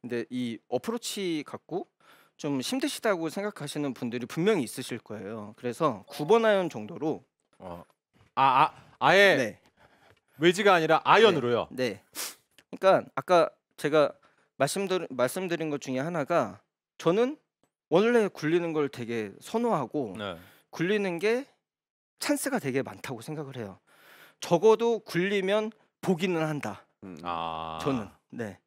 근데 이 어프로치 갖고 좀 힘드시다고 생각하시는 분들이 분명히 있으실 거예요. 그래서 9번 아연 정도로 어. 아, 아 아예 네. 외지가 아니라 아연으로요. 네. 네. 그러니까 아까 제가 말씀드린 말씀드린 것 중에 하나가 저는 원래 굴리는 걸 되게 선호하고 네. 굴리는 게 찬스가 되게 많다고 생각을 해요. 적어도 굴리면 보기는 한다. 음, 아. 저는 네.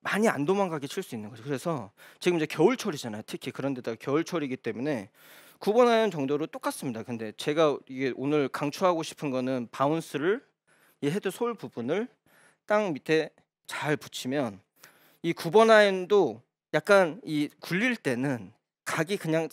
많이 안 도망가게 칠 수 있는 거죠. 그래서 지금 이제 겨울철이잖아요. 특히 그런 데다가 겨울철이기 때문에 구번아이 정도로 똑같습니다. 근데 제가 이게 오늘 강추하고 싶은 거는 바운스를 이 헤드 솔 부분을 땅 밑에 잘 붙이면 이구번 아이언도 약간 이 굴릴 때는 각이 그냥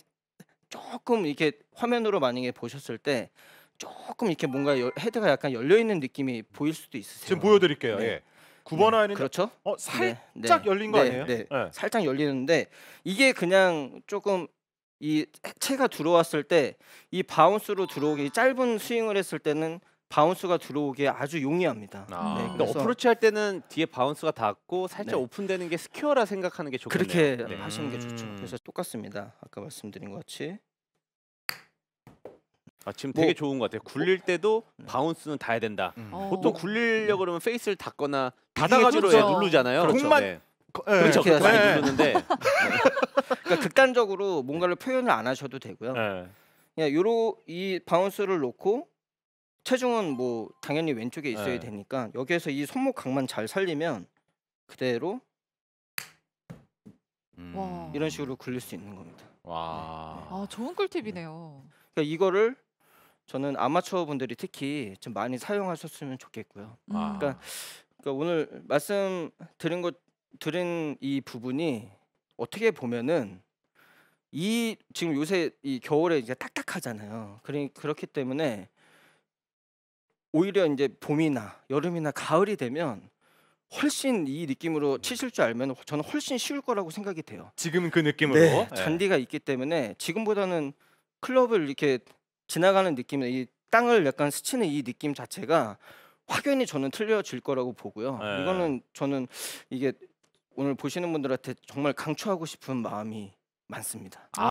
조금 이렇게 화면으로 만약에 보셨을 때 조금 이렇게 뭔가 헤드가 약간 열려 있는 느낌이 보일 수도 있으세요. 지금 보여드릴게요. 네. 예. 9번 아이는 그렇죠. 어 네. 살짝 네, 열린 거 네. 아니에요? 네, 살짝 열리는데 이게 그냥 조금 이체가 들어왔을 때 이 바운스로 들어오기 짧은 스윙을 했을 때는 바운스가 들어오기에 아주 용이합니다. 아. 네, 그러니까 어프로치 할 때는 뒤에 바운스가 닿고 살짝 네. 오픈되는 게 스퀘어라 생각하는 게 좋겠네요. 그렇게 네. 하시는 게 좋죠. 음. 그래서 똑같습니다. 아까 말씀드린 것 같이 아, 지금 뭐 되게 좋은 것 같아요. 굴릴 때도 어. 음. 바운스는 다아야 된다. 음. 어. 보통 굴리려고 그러면 페이스를 닫거나 바닥으로 예, 누르잖아요. 그렇죠. 공만 네. 네. 그렇죠. 그렇게 네. 많이 네. 누르는데 그러니까 극단적으로 뭔가를 표현을 안 하셔도 되고요. 그 요로 이 바운스를 놓고 체중은 뭐 당연히 왼쪽에 있어야 네. 되니까 여기에서 이 손목 각만 잘 살리면 그대로 음. 이런 식으로 굴릴 수 있는 겁니다. 와. 아 좋은 꿀팁이네요. 그러니까 이거를 저는 아마추어 분들이 특히 좀 많이 사용하셨으면 좋겠고요. 음. 아. 그러니까, 그러니까 오늘 말씀 드린 것 드린 이 부분이 어떻게 보면은 이 지금 요새 이 겨울에 이제 딱딱하잖아요. 그러니 그렇기 때문에 오히려 이제 봄이나 여름이나 가을이 되면 훨씬 이 느낌으로 치실 줄 알면 저는 훨씬 쉬울 거라고 생각이 돼요. 지금 그 느낌으로 네, 예. 잔디가 있기 때문에 지금보다는 클럽을 이렇게 지나가는 느낌, 이 땅을 약간 스치는 이 느낌 자체가 확연히 저는 틀려질 거라고 보고요. 네. 이거는 저는 이게 오늘 보시는 분들한테 정말 강추하고 싶은 마음이 많습니다. 아.